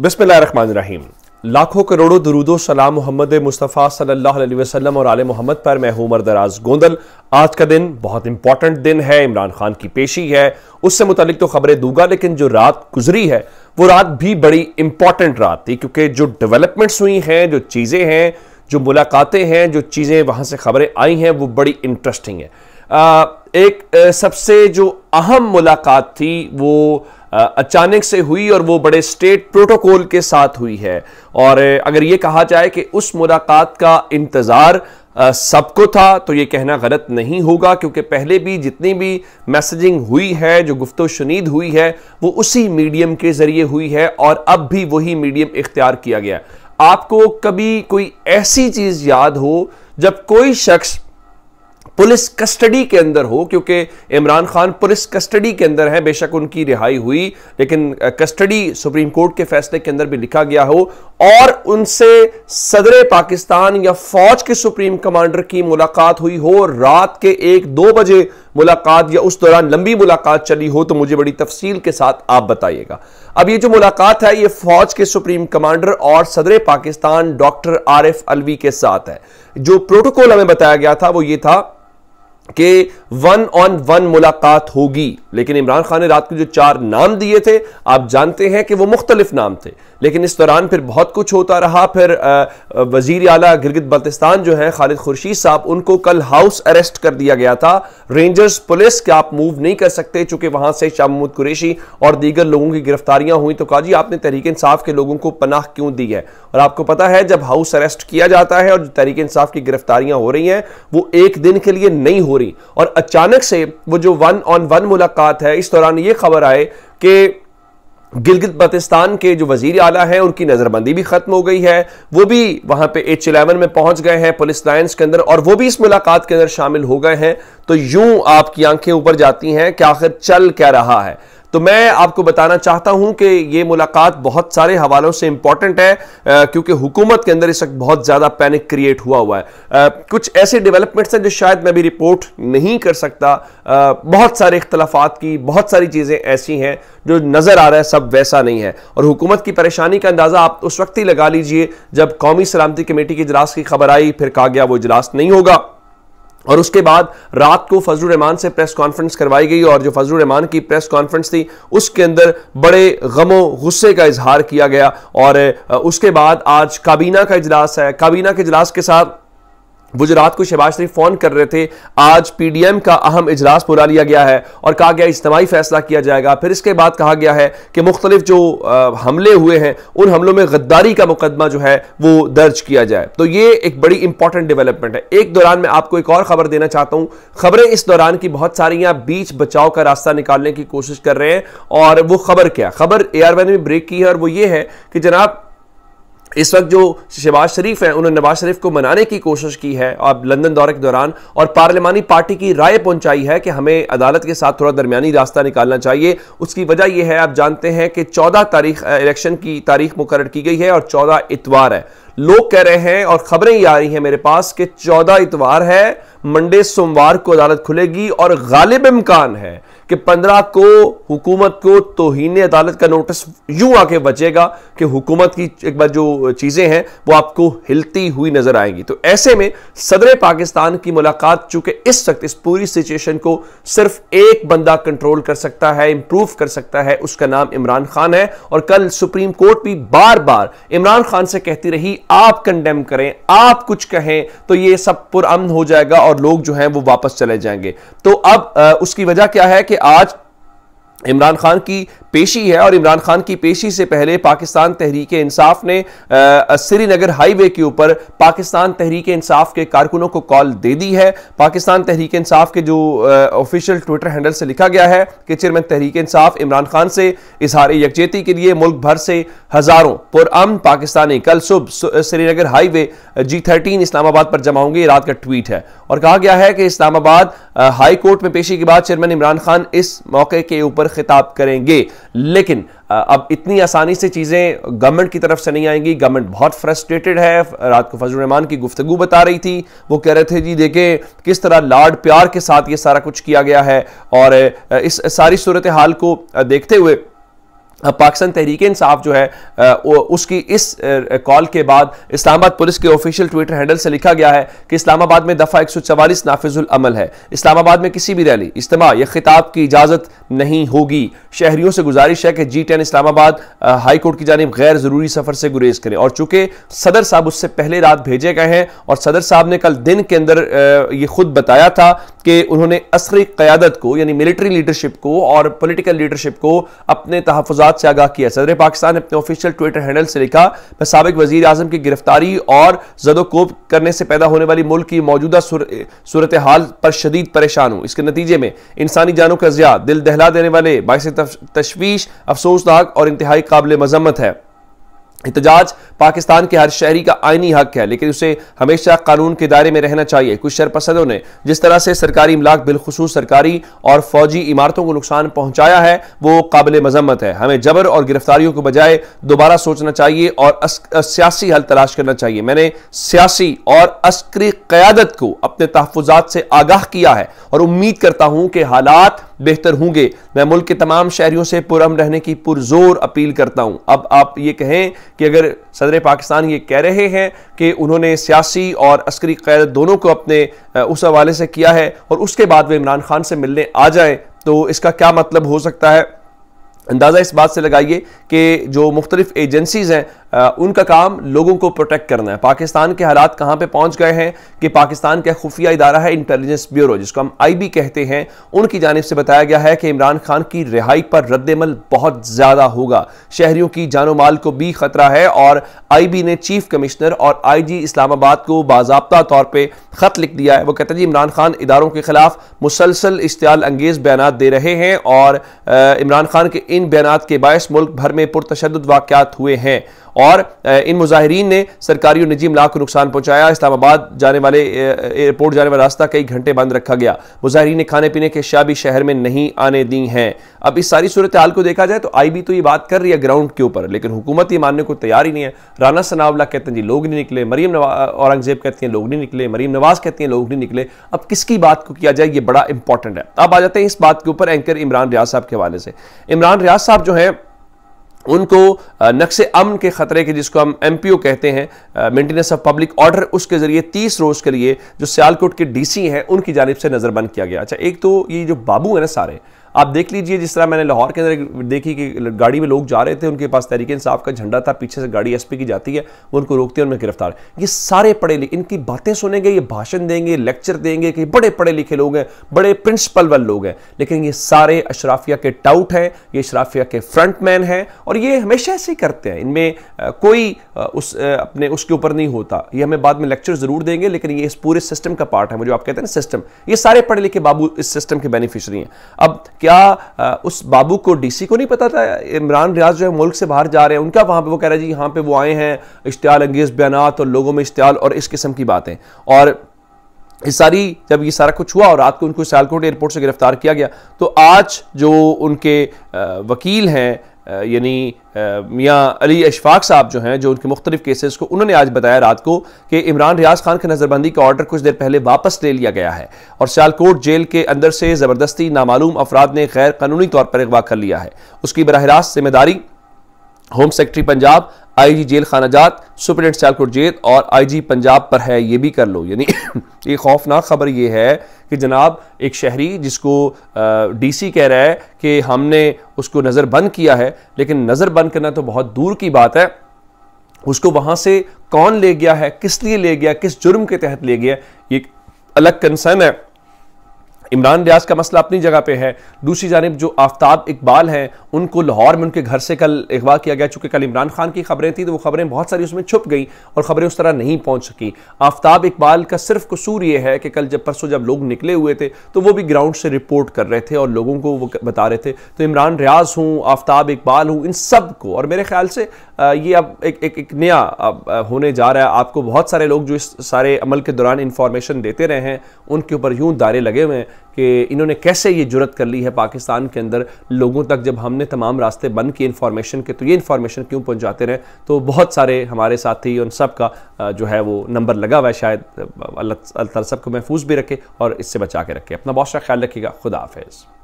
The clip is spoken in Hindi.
बिस्मिल्लाहिर्रहमानिर्रहीम लाखों करोड़ों दरूदो सलाम मोहम्मद मुस्तफ़ा सल्लल्लाहु अलैहि वसल्लम और आल मोहम्मद पर मैं हूं दराज गोंदल आज का दिन बहुत इंपॉर्टेंट दिन है इमरान खान की पेशी है उससे मुतलिक तो खबरें दूंगा लेकिन जो रात गुजरी है वो रात भी बड़ी इंपॉर्टेंट रात थी क्योंकि जो डेवलपमेंट्स हुई हैं जो चीज़ें हैं जो मुलाकातें हैं जो चीज़ें वहाँ से खबरें आई हैं वो बड़ी इंटरेस्टिंग है आ, एक सबसे जो अहम मुलाकात थी वो अचानक से हुई और वो बड़े स्टेट प्रोटोकॉल के साथ हुई है और अगर ये कहा जाए कि उस मुलाकात का इंतज़ार सबको था तो ये कहना गलत नहीं होगा क्योंकि पहले भी जितनी भी मैसेजिंग हुई है जो गुफ्तो शनीद हुई है वो उसी मीडियम के ज़रिए हुई है और अब भी वही मीडियम इख्तियार किया गया आपको कभी कोई ऐसी चीज़ याद हो जब कोई शख्स पुलिस कस्टडी के अंदर हो क्योंकि इमरान खान पुलिस कस्टडी के अंदर है बेशक उनकी रिहाई हुई लेकिन कस्टडी सुप्रीम कोर्ट के फैसले के अंदर भी लिखा गया हो और उनसे सदर पाकिस्तान या फौज के सुप्रीम कमांडर की मुलाकात हुई हो रात के एक दो बजे मुलाकात या उस दौरान लंबी मुलाकात चली हो तो मुझे बड़ी तफसील के साथ आप बताइएगा अब ये जो मुलाकात है ये फौज के सुप्रीम कमांडर और सदर Pakistan doctor R F Alvi के साथ है जो प्रोटोकॉल हमें बताया गया था वो ये था कि वन ऑन वन मुलाकात होगी लेकिन इमरान खान ने रात के जो चार नाम दिए थे आप जानते हैं कि वो मुख्तलिफ नाम थे लेकिन इस दौरान फिर बहुत कुछ होता रहा फिर वजीर अला गिरगित बल्तिस्तान जो है खालिद खुर्शीद साहब उनको कल हाउस अरेस्ट कर दिया गया था रेंजर्स पुलिस के आप मूव नहीं कर सकते चूंकि वहां से शाह महमूद कुरेशी और दीगर लोगों की गिरफ्तारियां हुई तो काजी आपने तहरीक इंसाफ के लोगों को पनाह क्यों दी है और आपको पता है जब हाउस अरेस्ट किया जाता है और तहरीक इंसाफ की गिरफ्तारियां हो रही हैं वो एक दिन के लिए नहीं हो रही और अचानक से वो जो वन ऑन वन मुलाकात है इस दौरान ये खबर आए कि गिलगित बल्तिस्तान के जो वजीर आला हैं उनकी नज़रबंदी भी ख़त्म हो गई है वो भी वहाँ पे एच एलेवन में पहुँच गए हैं पुलिस लाइन्स के अंदर और वो भी इस मुलाकात के अंदर शामिल हो गए हैं तो यूं आपकी आंखें ऊपर जाती हैं कि आखिर चल क्या रहा है तो मैं आपको बताना चाहता हूं कि ये मुलाकात बहुत सारे हवालों से इंपॉर्टेंट है क्योंकि हुकूमत के अंदर इस वक्त बहुत ज़्यादा पैनिक क्रिएट हुआ हुआ है आ, कुछ ऐसे डेवलपमेंट्स हैं जो शायद मैं भी रिपोर्ट नहीं कर सकता आ, बहुत सारे इख्तलाफात की बहुत सारी चीज़ें ऐसी हैं जो नज़र आ रहा है सब वैसा नहीं है और हुकूमत की परेशानी का अंदाज़ा आप उस वक्त ही लगा लीजिए जब कौमी सलामती कमेटी के इजलास की खबर आई फिर कहा गया वो इजलास नहीं होगा और उसके बाद रात को फजल रहमान से प्रेस कॉन्फ्रेंस करवाई गई और जो फजल रहमान की प्रेस कॉन्फ्रेंस थी उसके अंदर बड़े गमो गुस्से का इजहार किया गया और उसके बाद आज काबीना का इजलास है काबीना के इजलास के साथ गुजरात को शहबाज शरीफ फोन कर रहे थे आज पीडीएम का अहम इजलास बुला लिया गया है और कहा गया इज्तमाही फैसला किया जाएगा फिर इसके बाद कहा गया है कि मुख्तलिफ जो हमले हुए हैं उन हमलों में गद्दारी का मुकदमा जो है वो दर्ज किया जाए तो ये एक बड़ी इंपॉर्टेंट डेवलपमेंट है एक दौरान मैं आपको एक और खबर देना चाहता हूँ खबरें इस दौरान की बहुत सारी बीच बचाव का रास्ता निकालने की कोशिश कर रहे हैं और वो खबर क्या खबर ए आर ने ब्रेक की है और वो ये है कि जनाब इस वक्त जो शहबाज शरीफ हैं उन्होंने नवाज शरीफ को मनाने की कोशिश की है अब लंदन दौरे के दौरान और पार्लियामानी पार्टी की राय पहुंचाई है कि हमें अदालत के साथ थोड़ा दरमियानी रास्ता निकालना चाहिए उसकी वजह यह है आप जानते हैं कि 14 तारीख इलेक्शन की तारीख मुकर की गई है और 14 इतवार है लोग कह रहे हैं और खबरें ही आ रही हैं मेरे पास कि चौदह इतवार है मंडे सोमवार को अदालत खुलेगी और गालिब इम्कान है कि पंद्रह को हुकूमत को तोहन अदालत का नोटिस यूं आके बचेगा कि हुकूमत की एक बार जो चीज़ें हैं वो आपको हिलती हुई नजर आएंगी तो ऐसे में सदर पाकिस्तान की मुलाकात चूंकि इस वक्त इस पूरी सिचुएशन को सिर्फ एक बंदा कंट्रोल कर सकता है इंप्रूव कर सकता है उसका नाम इमरान खान है और कल सुप्रीम कोर्ट भी बार बार इमरान खान से कहती रही आप कंडेम करें आप कुछ कहें तो ये सब पुरअमन हो जाएगा और लोग जो है वो वापस चले जाएंगे तो अब आ, उसकी वजह क्या है कि आज इमरान खान की पेशी है और इमरान खान की पेशी से पहले पाकिस्तान तहरीक इंसाफ ने श्रीनगर हाईवे के ऊपर पाकिस्तान तहरीक इंसाफ के कारकुनों को कॉल दे दी है पाकिस्तान तहरीक इंसाफ के जो ऑफिशियल ट्विटर हैंडल से लिखा गया है कि चेयरमैन तहरीक इंसाफ इमरान खान से इजहार यकजहती के लिए मुल्क भर से हजारों पुरअम पाकिस्तानी कल सुबह Srinagar highway G thirteen Islamabad पर जमा होंगे रात का ट्वीट है और कहा गया है कि इस्लामाबाद हाई कोर्ट में पेशी के बाद चेयरमैन इमरान खान इस मौके के ऊपर खिताब करेंगे लेकिन अब इतनी आसानी से चीज़ें गवर्नमेंट की तरफ से नहीं आएंगी गवर्नमेंट बहुत फ्रस्ट्रेटेड है रात को फजल रहमान की गुफ्तगु बता रही थी वो कह रहे थे जी देखें किस तरह लाड प्यार के साथ ये सारा कुछ किया गया है और इस सारी सूरत हाल को देखते हुए पाकिस्तान तहरीक इंसाफ जो है उसकी इस कॉल के बाद इस्लामाबाद पुलिस के ऑफिशियल ट्विटर हैंडल से लिखा गया है कि इस्लामाबाद में दफ़ा एक सौ चवालीस नाफिजुल अमल है इस्लामाबाद में किसी भी रैली इज्तम या खिताब की इजाज़त नहीं होगी शहरीों से गुजारिश है कि जी टेन इस्लामाबाद हाईकोर्ट की जानब गैर ज़रूरी सफ़र से गुरेज करें और चूंकि सदर साहब उससे पहले रात भेजे गए हैं और सदर साहब ने कल दिन के अंदर ये खुद बताया था कि उन्होंने असरी क़्यादत को यानी मिलिट्री लीडरशिप को और पोलिटिकल लीडरशिप को अपने तहफ़ात तफसलत से आगाह किया सदर पाकिस्तान ने अपने ऑफिशियल ट्विटर हैंडल से लिखा मैं सबक वजीर अजम की गिरफ्तारी और जदोकोब करने से पैदा होने वाली मुल्क की मौजूदा सूरत हाल पर शदीद परेशान हूँ इसके नतीजे में इंसानी जानों का ज्या दिल दहला देने वाले बायस तशवीश अफसोसनाक और इंतहाई काबिल मजम्मत है एहतजाज पाकिस्तान के हर शहरी का आइनी हक है लेकिन उसे हमेशा कानून के दायरे में रहना चाहिए कुछ शरपसदों ने जिस तरह से सरकारी इमलाक बिलखसूस सरकारी और फौजी इमारतों को नुकसान पहुंचाया है वो काबिल मजम्मत है हमें जबर और गिरफ्तारियों के बजाय दोबारा सोचना चाहिए और सियासी हल तलाश करना चाहिए मैंने सियासी और अस्करी क्यादत को अपने तहफात से आगाह किया है और उम्मीद करता हूँ कि हालात बेहतर होंगे मैं मुल्क के तमाम शहरियों से पुरम रहने की पुरजोर अपील करता हूं अब आप ये कहें कि अगर सदर पाकिस्तान ये कह रहे हैं कि उन्होंने सियासी और अस्करी कैद दोनों को अपने उस हवाले से किया है और उसके बाद वे इमरान खान से मिलने आ जाए तो इसका क्या मतलब हो सकता है अंदाज़ा इस बात से लगाइए कि जो मुख्तलिफ एजेंसीज़ हैं उनका काम लोगों को प्रोटेक्ट करना है पाकिस्तान के हालात कहाँ पे पहुँच गए हैं कि पाकिस्तान का खुफिया इदारा है इंटेलिजेंस ब्यूरो जिसको हम आईबी कहते हैं उनकी जानब से बताया गया है कि इमरान खान की रिहाई पर रद्दमल बहुत ज़्यादा होगा शहरीों की जानो माल को भी खतरा है और आईबी ने चीफ कमिश्नर और आईजी इस्लामाबाद को बाबा तौर पर ख़त लिख दिया है वो कहते हैं जी इमरान खान इदारों के खिलाफ मुसलसल इश्तियाल अंगेज़ बयान दे रहे हैं और इमरान खान के इन बयान के बायस मुल्क भर में पुरतशद वाक़ हुए हैं और इन मुजाहरीन ने सरकारी और निजी इमलाक को नुकसान पहुंचाया इस्लामाबाद जाने वाले एयरपोर्ट जाने वाला रास्ता कई घंटे बंद रखा गया मुजाहरीन ने खाने पीने के अशिया भी शहर में नहीं आने दी हैं अब इस सारी सूरत हाल को देखा जाए तो आई बी तो ये बात कर रही है ग्राउंड के ऊपर लेकिन हुकूमत ये मानने को तैयार ही नहीं है राना सनावला कहते हैं जी लोग नहीं निकले मरीम औरंगजेब कहते हैं लोग नहीं निकले मरीम नवाज कहती हैं लोग नहीं निकले अब किसकी बात को किया जाए ये बड़ा इंपॉर्टेंट है अब आ जाते हैं इस बात के ऊपर एंकर इमरान रियाज साहब के हवाले से इमरान रियाज साहब जो है उनको नक्शे अमन के ख़तरे के जिसको हम एम कहते हैं मेंटेनेंस ऑफ पब्लिक ऑर्डर उसके ज़रिए तीस रोज़ के लिए जो सियालकोट के डीसी हैं उनकी जानब से नज़रबंद किया गया अच्छा एक तो ये जो बाबू हैं ना सारे आप देख लीजिए जिस तरह मैंने लाहौर के अंदर देखी कि गाड़ी में लोग जा रहे थे उनके पास तहरीक इंसाफ का झंडा था पीछे से गाड़ी एसपी की जाती है वो उनको रोकते हैं उनमें गिरफ्तार ये सारे पढ़े लिखे इनकी बातें सुनेंगे ये भाषण देंगे लेक्चर देंगे कि बड़े पढ़े लिखे लोग हैं बड़े प्रिंसिपल वाले लोग हैं लेकिन ये सारे अशराफिया के टाउट हैं ये अशराफिया के फ्रंट मैन हैं और ये हमेशा ऐसे ही करते हैं इनमें कोई उस अपने उसके ऊपर नहीं होता ये हमें बाद में लेक्चर ज़रूर देंगे लेकिन ये इस पूरे सिस्टम का पार्ट है मुझे आप कहते हैं ना सिस्टम ये सारे पढ़े लिखे बाबू इस सिस्टम के बेनिफिशरी हैं अब क्या उस बाबू को डीसी को नहीं पता था इमरान रियाज जो है मुल्क से बाहर जा रहे हैं उनका वहाँ पे वो कह रहा है जी यहाँ पे वो आए हैं इश्तियाल अंगेज़ बयान और लोगों में इश्तियाल और इस किस्म की बातें और इस सारी जब ये सारा कुछ हुआ और रात को उनको सियालकोट एयरपोर्ट से गिरफ्तार किया गया तो आज जो उनके वकील हैं यानी मियाँ अली अशफाक साहब जो हैं जो उनके मुख्तलिफ केसेस को उन्होंने आज बताया रात को कि इमरान रियाज खान के नज़रबंदी का ऑर्डर कुछ देर पहले वापस ले लिया गया है और सियालकोट जेल के अंदर से ज़बरदस्ती नामालूम अफराद ने गैर कानूनी तौर पर अगवा कर लिया है उसकी बरह रास्त जिम्मेदारी home secretary Punjab IG jail खानाजात सुप्रिटेंडेंट सियालकोट जेल और आईजी पंजाब पर है ये भी कर लो यानी ये खौफनाक खबर ये है कि जनाब एक शहरी जिसको डीसी कह रहा है कि हमने उसको नज़रबंद किया है लेकिन नज़रबंद करना तो बहुत दूर की बात है उसको वहाँ से कौन ले गया है किस लिए ले गया किस जुर्म के तहत ले गया ये अलग कंसर्न है इमरान रियाज का मसला अपनी जगह पे है दूसरी जानब जो आफ्ताब इकबाल हैं उनको लाहौर में उनके घर से कल अगवा किया गया चूँकि कल इमरान खान की खबरें थी तो वो खबरें बहुत सारी उसमें छुप गई और खबरें उस तरह नहीं पहुँच सकी आफ्ताब इकबाल का सिर्फ कसूर ये है कि कल जब परसों जब लोग निकले हुए थे तो वो भी ग्राउंड से रिपोर्ट कर रहे थे और लोगों को वो बता रहे थे तो इमरान रियाज हूँ आफ्ताब इकबाल हूँ इन सब को और मेरे ख्याल से ये अब एक एक, एक नया अब होने जा रहा है आपको बहुत सारे लोग जो इस सारे अमल के दौरान इन्फॉर्मेशन देते रहे हैं उनके ऊपर यूं दायरे लगे हुए हैं कि इन्होंने कैसे ये जरूरत कर ली है पाकिस्तान के अंदर लोगों तक जब हमने तमाम रास्ते बंद किए इन्फॉर्मेशन के तो ये इन्फॉर्मेशन क्यों पहुंचाते रहे तो बहुत सारे हमारे साथी उन सब का जो है वो नंबर लगा हुआ है शायद अल्लाह अल्लाह को महफूज भी रखे और इससे बचा के रखे अपना बहुत सारा ख्याल रखिएगा खुदा हाफिज़